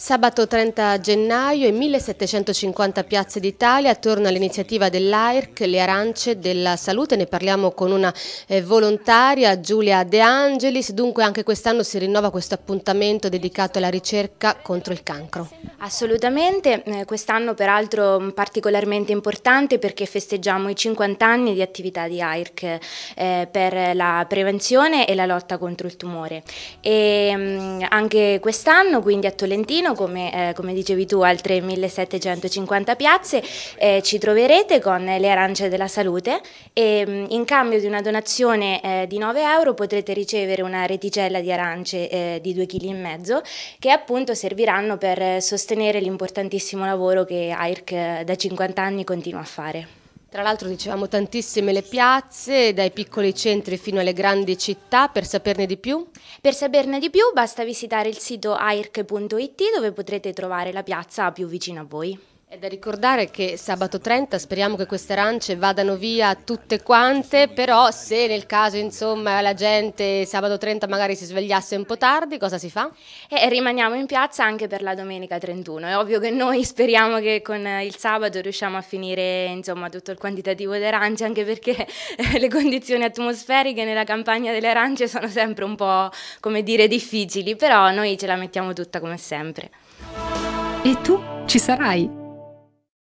Sabato 30 gennaio in 1750 piazze d'Italia torna l'iniziativa dell'AIRC Le Arance della Salute, ne parliamo con una eh, volontaria Giulia De Angelis, dunque anche quest'anno si rinnova questo appuntamento dedicato alla ricerca contro il cancro. Assolutamente, eh, quest'anno peraltro mm, particolarmente importante perché festeggiamo i 50 anni di attività di AIRC eh, per la prevenzione e la lotta contro il tumore e mm, anche quest'anno quindi a Tolentino Milano, come, eh, come dicevi tu, altre 1750 piazze, eh, ci troverete con le arance della salute e mm, in cambio di una donazione eh, di 9 euro potrete ricevere una reticella di arance eh, di 2,5 kg che appunto serviranno per eh, sostenere l'importantissimo lavoro che AIRC da 50 anni continua a fare. Tra l'altro dicevamo tantissime le piazze, dai piccoli centri fino alle grandi città, per saperne di più? Per saperne di più basta visitare il sito airc.it dove potrete trovare la piazza più vicina a voi. È da ricordare che sabato 30 speriamo che queste arance vadano via tutte quante, però se nel caso insomma la gente sabato 30 magari si svegliasse un po' tardi, cosa si fa? E rimaniamo in piazza anche per la domenica 31. È ovvio che noi speriamo che con il sabato riusciamo a finire insomma tutto il quantitativo di arance, anche perché eh, le condizioni atmosferiche nella campagna delle arance sono sempre un po' come dire difficili, però noi ce la mettiamo tutta come sempre. E tu ci sarai?